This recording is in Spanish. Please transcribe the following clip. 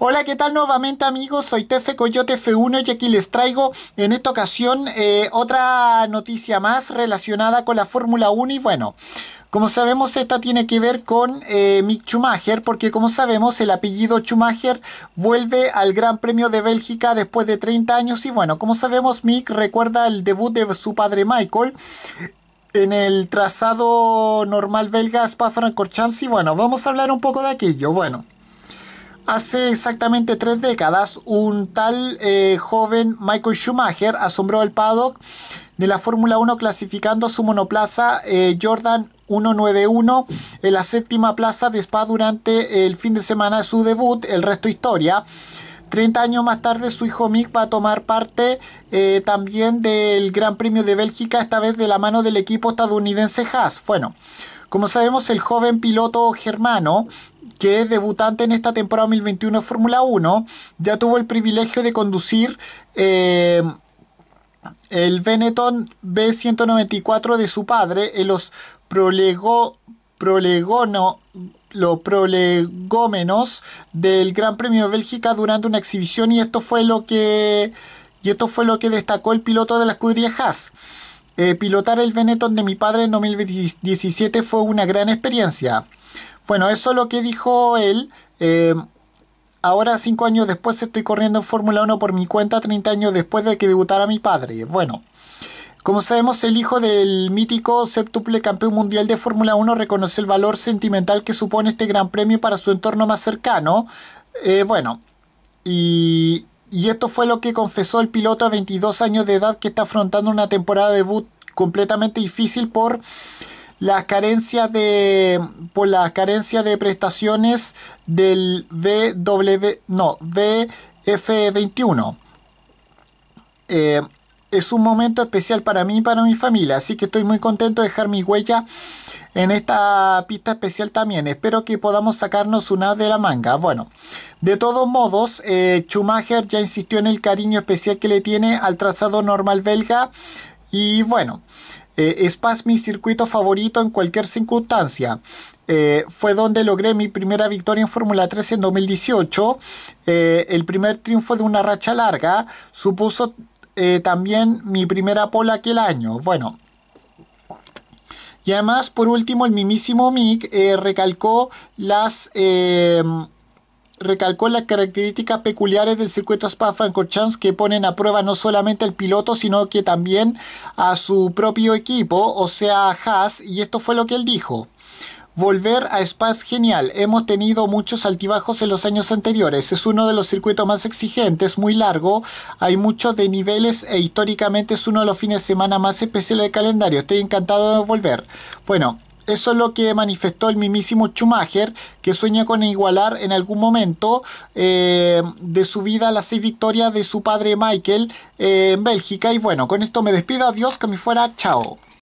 Hola, ¿qué tal nuevamente amigos? Soy Tefe Coyote F1 y aquí les traigo en esta ocasión eh, otra noticia más relacionada con la Fórmula 1 y bueno... Como sabemos, esta tiene que ver con eh, Mick Schumacher, porque como sabemos, el apellido Schumacher vuelve al Gran Premio de Bélgica después de 30 años. Y bueno, como sabemos, Mick recuerda el debut de su padre Michael en el trazado normal belga Spa-Francorchamps. Y bueno, vamos a hablar un poco de aquello. Bueno. Hace exactamente tres décadas, un tal eh, joven Michael Schumacher asombró el paddock de la Fórmula 1 clasificando su monoplaza eh, Jordan 191 en la séptima plaza de Spa durante el fin de semana de su debut, el resto historia. 30 años más tarde su hijo Mick va a tomar parte eh, también del Gran Premio de Bélgica, esta vez de la mano del equipo estadounidense Haas. Bueno, como sabemos el joven piloto germano que es debutante en esta temporada 2021 de Fórmula 1, ya tuvo el privilegio de conducir eh, el Benetton B194 de su padre en los prolegómenos del Gran Premio de Bélgica durante una exhibición y esto fue lo que y esto fue lo que destacó el piloto de la escudería Haas. Eh, pilotar el Benetton de mi padre en 2017 fue una gran experiencia. Bueno, eso es lo que dijo él. Eh, ahora, cinco años después, estoy corriendo en Fórmula 1 por mi cuenta, 30 años después de que debutara mi padre. Bueno, como sabemos, el hijo del mítico séptuple campeón mundial de Fórmula 1 reconoció el valor sentimental que supone este gran premio para su entorno más cercano. Eh, bueno, y, y esto fue lo que confesó el piloto a 22 años de edad que está afrontando una temporada de debut completamente difícil por la carencia de por la carencia de prestaciones del VW no BF21 eh, es un momento especial para mí y para mi familia así que estoy muy contento de dejar mi huella en esta pista especial también espero que podamos sacarnos una de la manga bueno de todos modos eh, Schumacher ya insistió en el cariño especial que le tiene al trazado normal belga y bueno eh, es mi circuito favorito en cualquier circunstancia. Eh, fue donde logré mi primera victoria en Fórmula 3 en 2018. Eh, el primer triunfo de una racha larga supuso también mi primera pole aquel año. Bueno. Y además, por último, el mismísimo Mick recalcó las recalcó las características peculiares del circuito Spa-Francorchamps que ponen a prueba no solamente al piloto, sino que también a su propio equipo, o sea, Haas, y esto fue lo que él dijo. Volver a Spa es genial. Hemos tenido muchos altibajos en los años anteriores. Es uno de los circuitos más exigentes, muy largo. Hay muchos de niveles e históricamente es uno de los fines de semana más especiales del calendario. Estoy encantado de volver. Bueno, eso es lo que manifestó el mismísimo Schumacher, que sueña con igualar en algún momento eh, de su vida las seis victorias de su padre Michael eh, en Bélgica. Y bueno, con esto me despido. Adiós, que me fuera. Chao.